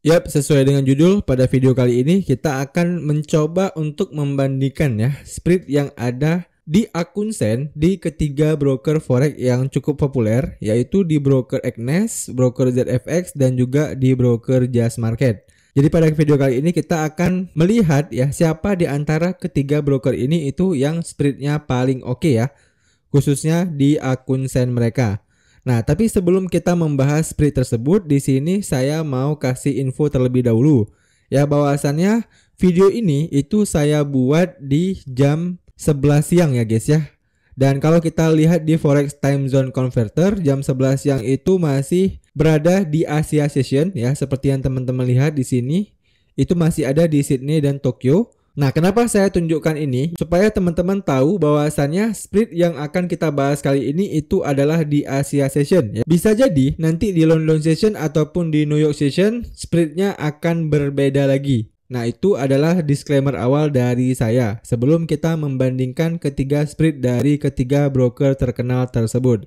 Yap, sesuai dengan judul, pada video kali ini kita akan mencoba untuk membandingkan ya spread yang ada di akun Sen di ketiga broker forex yang cukup populer yaitu di broker Agnes, broker ZFX dan juga di broker Just Market. Jadi pada video kali ini kita akan melihat ya siapa di antara ketiga broker ini itu yang spreadnya paling oke okay ya khususnya di akun Sen mereka. Nah, tapi sebelum kita membahas spread tersebut, di sini saya mau kasih info terlebih dahulu. Ya, bahwasannya video ini itu saya buat di jam 11 siang ya guys ya. Dan kalau kita lihat di Forex Time Zone Converter, jam 11 siang itu masih berada di Asia Session ya, seperti yang teman-teman lihat di sini. Itu masih ada di Sydney dan Tokyo. Nah, kenapa saya tunjukkan ini? Supaya teman-teman tahu bahwasannya split yang akan kita bahas kali ini itu adalah di Asia Session. Ya. Bisa jadi nanti di London Session ataupun di New York Session, splitnya akan berbeda lagi. Nah, itu adalah disclaimer awal dari saya sebelum kita membandingkan ketiga split dari ketiga broker terkenal tersebut.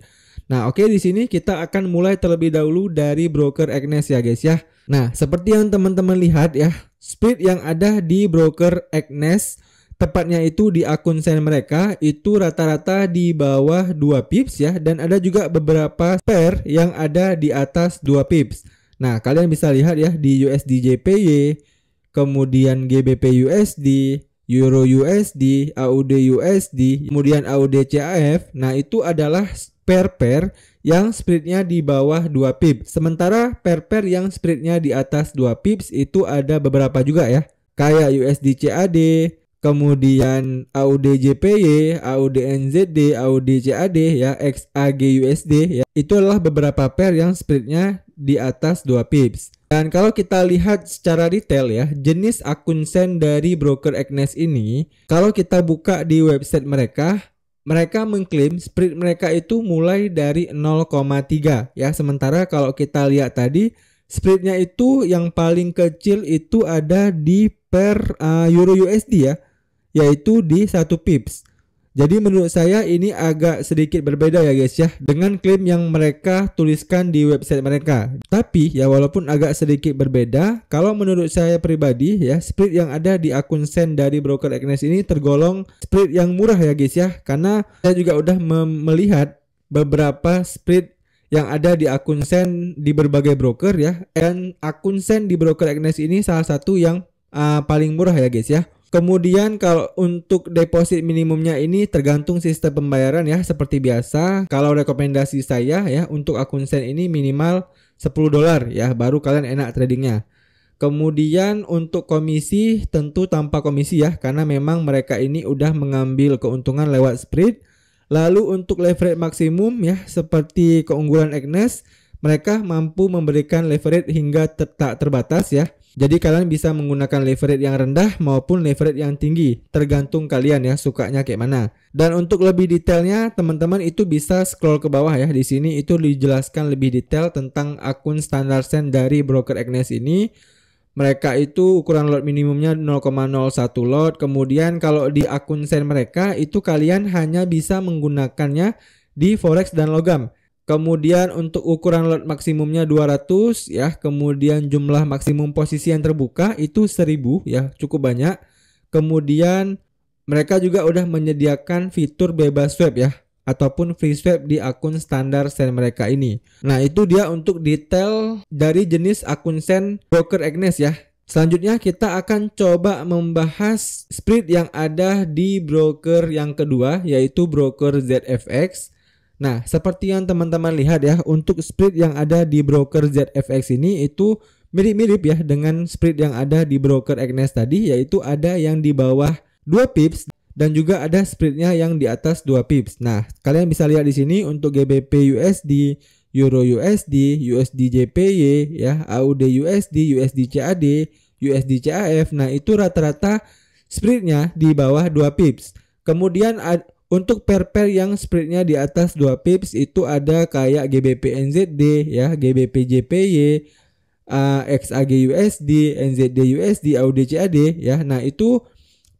Nah, oke okay, di sini kita akan mulai terlebih dahulu dari broker Agnes ya, guys ya. Nah, seperti yang teman-teman lihat ya, Speed yang ada di broker Agnes, tepatnya itu di akun sen mereka, itu rata-rata di bawah 2 pips ya, dan ada juga beberapa pair yang ada di atas 2 pips. Nah, kalian bisa lihat ya di USD JPY, kemudian GBP USD, Euro USD, AUD USD, kemudian AUD CAF. Nah, itu adalah Per per yang spreadnya di bawah 2 pips. Sementara per per yang spreadnya di atas 2 pips itu ada beberapa juga ya. Kayak USD CAD, kemudian AUD JPY, AUD NZD, AUD CAD ya, XAG USD ya. Itu adalah beberapa pair yang spreadnya di atas 2 pips. Dan kalau kita lihat secara detail ya, jenis akun send dari broker Agnes ini, kalau kita buka di website mereka, mereka mengklaim spread mereka itu mulai dari 0,3 ya. Sementara kalau kita lihat tadi spreadnya itu yang paling kecil itu ada di per uh, euro USD ya, yaitu di satu pips. Jadi menurut saya ini agak sedikit berbeda ya guys ya dengan klaim yang mereka tuliskan di website mereka. Tapi ya walaupun agak sedikit berbeda, kalau menurut saya pribadi ya split yang ada di akun sen dari broker Agnes ini tergolong split yang murah ya guys ya karena saya juga udah melihat beberapa split yang ada di akun sen di berbagai broker ya dan akun sen di broker Agnes ini salah satu yang uh, paling murah ya guys ya. Kemudian kalau untuk deposit minimumnya ini tergantung sistem pembayaran ya seperti biasa. Kalau rekomendasi saya ya untuk akun sen ini minimal 10 dolar ya baru kalian enak tradingnya. Kemudian untuk komisi tentu tanpa komisi ya karena memang mereka ini udah mengambil keuntungan lewat spread. Lalu untuk leverage maksimum ya seperti keunggulan Agnes mereka mampu memberikan leverage hingga tak terbatas ya jadi kalian bisa menggunakan leverage yang rendah maupun leverage yang tinggi, tergantung kalian ya sukanya kayak mana. Dan untuk lebih detailnya, teman-teman itu bisa scroll ke bawah ya. Di sini itu dijelaskan lebih detail tentang akun standar send dari broker Agnes ini. Mereka itu ukuran lot minimumnya 0,01 lot. Kemudian kalau di akun send mereka itu kalian hanya bisa menggunakannya di forex dan logam. Kemudian untuk ukuran lot maksimumnya 200 ya, kemudian jumlah maksimum posisi yang terbuka itu 1000 ya, cukup banyak. Kemudian mereka juga udah menyediakan fitur bebas swap, ya ataupun free swap di akun standar sen mereka ini. Nah, itu dia untuk detail dari jenis akun sen broker Agnes ya. Selanjutnya kita akan coba membahas spread yang ada di broker yang kedua yaitu broker ZFX. Nah, seperti yang teman-teman lihat ya, untuk spread yang ada di broker ZFX ini itu mirip-mirip ya dengan spread yang ada di broker Agnes tadi, yaitu ada yang di bawah 2 pips dan juga ada spreadnya yang di atas 2 pips. Nah, kalian bisa lihat di sini untuk GBP USD, Euro USD, USD JPY, ya, AUD USD, USD CAD, USD CAF. Nah, itu rata-rata spreadnya di bawah 2 pips. Kemudian untuk pair-pair yang spreadnya di atas 2 pips itu ada kayak GBP-NZD ya, GBP-JPY, uh, eh, XAG-USD, NZD-USD, AUD-CAD ya. Nah, itu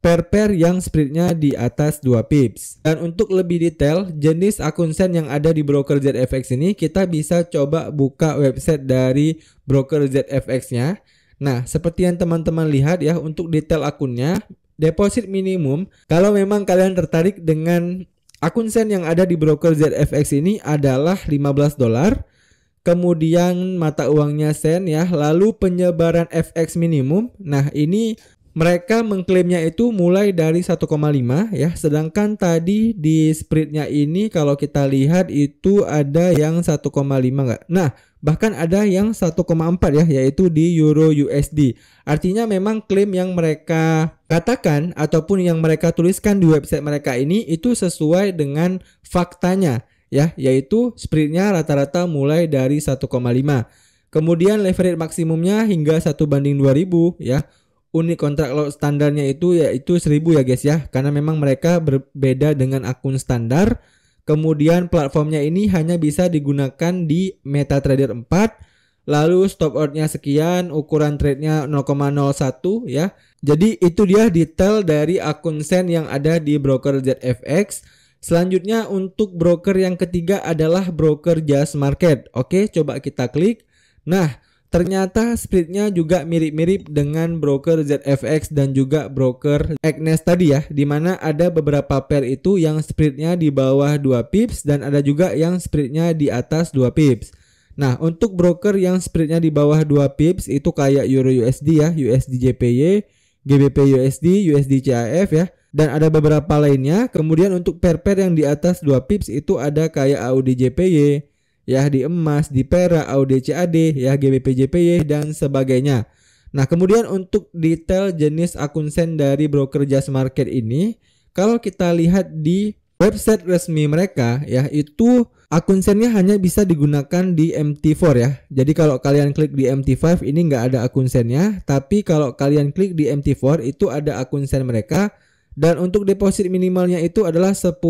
pair-pair yang spreadnya di atas 2 pips. Dan untuk lebih detail, jenis akun sen yang ada di broker ZFX ini, kita bisa coba buka website dari broker ZFX-nya. Nah, seperti yang teman-teman lihat ya, untuk detail akunnya, deposit minimum kalau memang kalian tertarik dengan akun sen yang ada di broker ZFX ini adalah 15 dolar. Kemudian mata uangnya sen ya, lalu penyebaran FX minimum. Nah, ini mereka mengklaimnya itu mulai dari 1,5 ya sedangkan tadi di spreadnya ini kalau kita lihat itu ada yang 1,5 nggak nah bahkan ada yang 1,4 ya yaitu di euro USD. Artinya memang klaim yang mereka katakan ataupun yang mereka tuliskan di website mereka ini itu sesuai dengan faktanya ya yaitu spreadnya rata-rata mulai dari 1,5. Kemudian leverage maksimumnya hingga 1 banding 2000 ya. Unit kontrak lot standarnya itu yaitu 1000 ya guys ya karena memang mereka berbeda dengan akun standar Kemudian platformnya ini hanya bisa digunakan di MetaTrader 4 lalu stop ordernya sekian, ukuran trade-nya 0,01 ya. Jadi itu dia detail dari akun sen yang ada di broker ZFX. Selanjutnya untuk broker yang ketiga adalah broker Just Market. Oke, coba kita klik. Nah, Ternyata splitnya juga mirip-mirip dengan broker ZFX dan juga broker Agnes tadi ya, dimana ada beberapa pair itu yang splitnya di bawah 2 pips dan ada juga yang splitnya di atas 2 pips. Nah, untuk broker yang splitnya di bawah 2 pips itu kayak Euro USD ya, USD JPY, GBP USD, USD CAF ya, dan ada beberapa lainnya. Kemudian untuk pair-pair yang di atas 2 pips itu ada kayak AUD JPY, ya di emas, di perak, AUDCAD, ya GBPJPY dan sebagainya. Nah, kemudian untuk detail jenis akun sen dari broker jasa market ini, kalau kita lihat di website resmi mereka, ya itu akun sennya hanya bisa digunakan di MT4 ya. Jadi kalau kalian klik di MT5 ini nggak ada akun sennya, tapi kalau kalian klik di MT4 itu ada akun sen mereka dan untuk deposit minimalnya itu adalah 10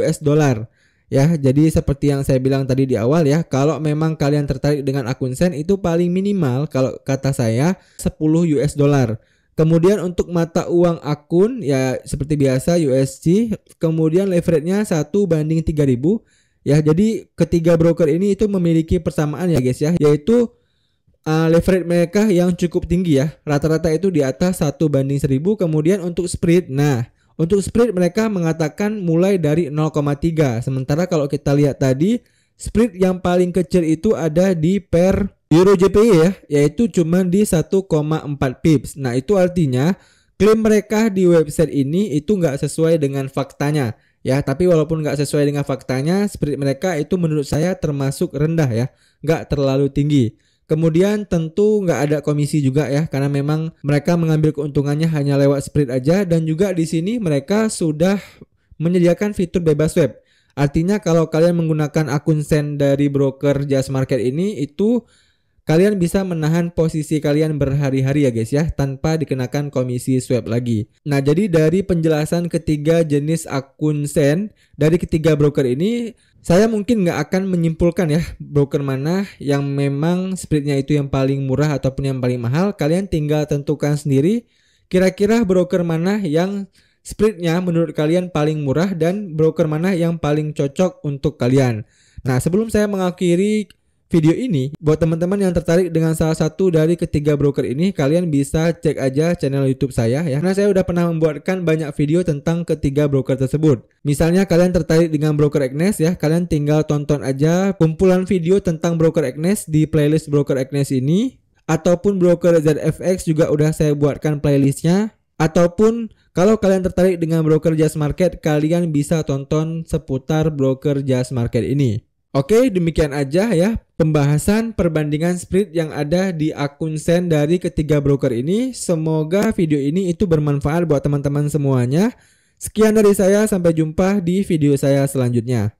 US dollar. Ya, jadi seperti yang saya bilang tadi di awal ya, kalau memang kalian tertarik dengan akun sen itu paling minimal kalau kata saya 10 US dollar. Kemudian untuk mata uang akun ya seperti biasa USD, kemudian leverage-nya 1 banding 3000. Ya, jadi ketiga broker ini itu memiliki persamaan ya guys ya, yaitu uh, leverage mereka yang cukup tinggi ya. Rata-rata itu di atas 1 banding 1000. Kemudian untuk spread, nah untuk split mereka mengatakan mulai dari 0,3. Sementara kalau kita lihat tadi split yang paling kecil itu ada di per Euro JPY ya, yaitu cuma di 1,4 pips. Nah, itu artinya klaim mereka di website ini itu nggak sesuai dengan faktanya. Ya, tapi walaupun nggak sesuai dengan faktanya, split mereka itu menurut saya termasuk rendah ya, nggak terlalu tinggi. Kemudian tentu nggak ada komisi juga ya karena memang mereka mengambil keuntungannya hanya lewat split aja dan juga di sini mereka sudah menyediakan fitur bebas web. Artinya kalau kalian menggunakan akun send dari broker Just Market ini itu kalian bisa menahan posisi kalian berhari-hari ya guys ya tanpa dikenakan komisi swap lagi. Nah, jadi dari penjelasan ketiga jenis akun send dari ketiga broker ini saya mungkin nggak akan menyimpulkan ya broker mana yang memang splitnya itu yang paling murah ataupun yang paling mahal. Kalian tinggal tentukan sendiri kira-kira broker mana yang splitnya menurut kalian paling murah dan broker mana yang paling cocok untuk kalian. Nah sebelum saya mengakhiri video ini. Buat teman-teman yang tertarik dengan salah satu dari ketiga broker ini, kalian bisa cek aja channel YouTube saya ya. Karena saya udah pernah membuatkan banyak video tentang ketiga broker tersebut. Misalnya kalian tertarik dengan broker Agnes ya, kalian tinggal tonton aja kumpulan video tentang broker Agnes di playlist broker Agnes ini ataupun broker ZFX juga udah saya buatkan playlistnya ataupun kalau kalian tertarik dengan broker jazz market, kalian bisa tonton seputar broker jazz market ini. Oke, demikian aja ya pembahasan perbandingan spread yang ada di akun Sen dari ketiga broker ini. Semoga video ini itu bermanfaat buat teman-teman semuanya. Sekian dari saya, sampai jumpa di video saya selanjutnya.